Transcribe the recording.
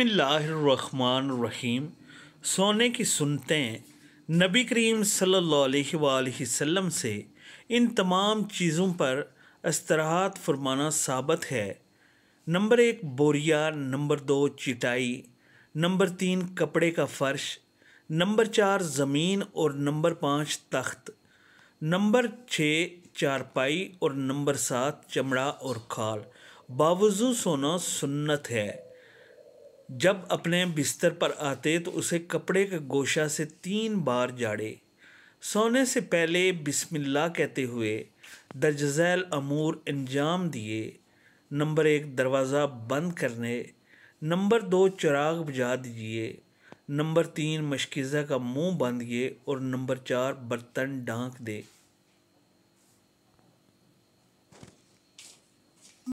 बसमान रहीम सोने की सुनते नबी करीम सल्लाम से इन तमाम चीज़ों पर असतराहत फरमाना साबित है नंबर एक बोरिया नंबर दो चिटाई नंबर तीन कपड़े का फ़र्श नंबर चार ज़मीन और नंबर पाँच तख्त नंबर छः चारपाई और नंबर सात चमड़ा और खाल बावजू सोना सुन्नत है जब अपने बिस्तर पर आते तो उसे कपड़े के गोशा से तीन बार जाड़े सोने से पहले बिस्मिल्लाह कहते हुए दर्जैल अमूर अंजाम दिए नंबर एक दरवाज़ा बंद करने नंबर दो चिराग बुझा दीजिए नंबर तीन मशकीज़ा का मुंह बांधिए और नंबर चार बर्तन ढांक दे